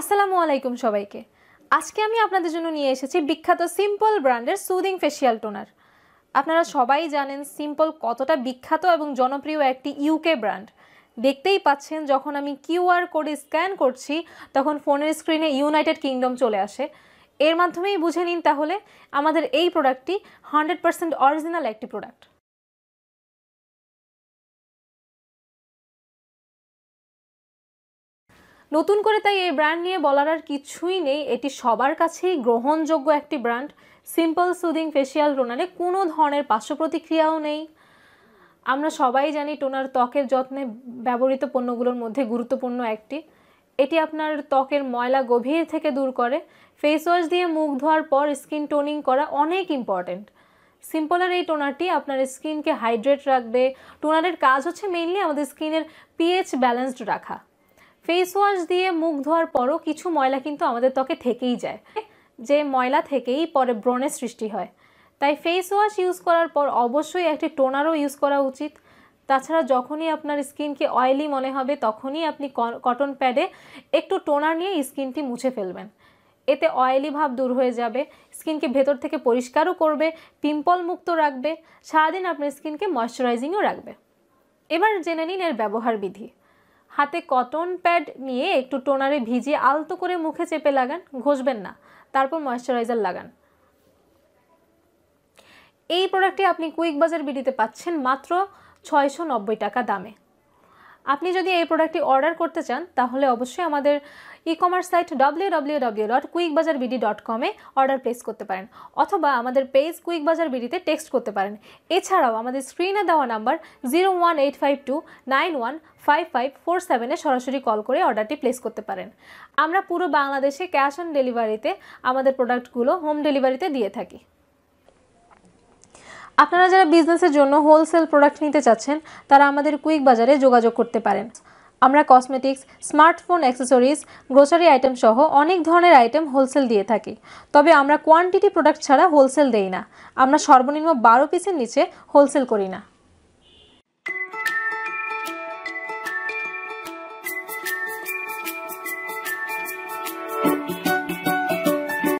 আসসালামু আলাইকুম সবাইকে আজকে আমি আপনাদের জন্য নিয়ে এসেছি বিখ্যাত সিম্পল ব্র্যান্ডের সুদিং ফেসিয়াল টোনার আপনারা সবাই জানেন সিম্পল কতটা বিখ্যাত এবং জনপ্রিয় একটি ইউকে ব্র্যান্ড দেখতেই পাচ্ছেন যখন আমি কিউআর কোড স্ক্যান করছি তখন ফোনের স্ক্রিনে ইউনাইটেড কিংডম চলে আসে এর মাধ্যমেই বুঝে নিন তাহলে আমাদের এই প্রোডাক্টটি হান্ড্রেড পারসেন্ট অরিজিনাল একটি প্রোডাক্ট নতুন করে তাই এই ব্র্যান্ড নিয়ে বলার আর কিছুই নেই এটি সবার কাছেই গ্রহণযোগ্য একটি ব্র্যান্ড সিম্পল সুদিং ফেসিয়াল টোনারে কোনো ধরনের পার্শ্ব প্রতিক্রিয়াও নেই আমরা সবাই জানি টোনার ত্বকের যত্নে ব্যবহৃত পণ্যগুলোর মধ্যে গুরুত্বপূর্ণ একটি এটি আপনার ত্বকের ময়লা গভীর থেকে দূর করে ফেস ওয়াশ দিয়ে মুখ ধোয়ার পর স্কিন টোনিং করা অনেক ইম্পর্ট্যান্ট সিম্পলের এই টোনারটি আপনার স্কিনকে হাইড্রেট রাখবে টোনারের কাজ হচ্ছে মেইনলি আমাদের স্কিনের পিএইচ ব্যালেন্সড রাখা ফেস ওয়াশ দিয়ে মুখ ধোয়ার পরও কিছু ময়লা কিন্তু আমাদের ত্বকে থেকেই যায় যে ময়লা থেকেই পরে ব্রণের সৃষ্টি হয় তাই ফেস ওয়াশ ইউজ করার পর অবশ্যই একটি টোনারও ইউজ করা উচিত তাছাড়া যখনই আপনার স্কিনকে অয়েলি মনে হবে তখনই আপনি কটন প্যাডে একটু টোনার নিয়ে স্কিনটি মুছে ফেলবেন এতে অয়েলি ভাব দূর হয়ে যাবে স্কিনকে ভেতর থেকে পরিষ্কারও করবে পিম্পল মুক্ত রাখবে সারাদিন আপনার স্কিনকে ময়শ্চারাইজিংও রাখবে এবার জেনে নিন এর ব্যবহার বিধি হাতে কটন প্যাড নিয়ে একটু টোনারে ভিজিয়ে আলতো করে মুখে চেপে লাগান ঘষবেন না তারপর ময়শ্চারাইজার লাগান এই প্রোডাক্টটি আপনি কুইক বাজার বিডিতে পাচ্ছেন মাত্র ছয়শো টাকা দামে আপনি যদি এই প্রোডাক্টটি অর্ডার করতে চান তাহলে অবশ্যই আমাদের e commerce site W W W dot quick Bazar BD dot কমে অর্ডার প্লেস করতে পারেন অথবা আমাদের পেজ কুইক বাজার বিডিতে টেক্সট করতে পারেন এছাড়াও আমাদের স্ক্রিনে দেওয়া number zero one eight five two nine one five five four সেভেনে সরাসরি কল করে অর্ডারটি প্লেস করতে পারেন আমরা পুরো বাংলাদেশে ক্যাশ অন ডেলিভারিতে আমাদের প্রোডাক্টগুলো হোম ডেলিভারিতে দিয়ে থাকি আপনারা যারা বিজনেসের জন্য হোলসেল প্রোডাক্ট নিতে চাচ্ছেন তারা আমাদের কুইক বাজারে যোগাযোগ করতে পারেন আমরা cosmetics smartphone accessories grocery item সহ অনেক ধরনের আইটেম হোলসেল দিয়ে থাকি তবে আমরা কোয়ান্টিটি প্রোডাক্ট ছাড়া হোলসেল দেই না আমরা সর্বনিম্ন বারো পিসের নিচে হোলসেল করি না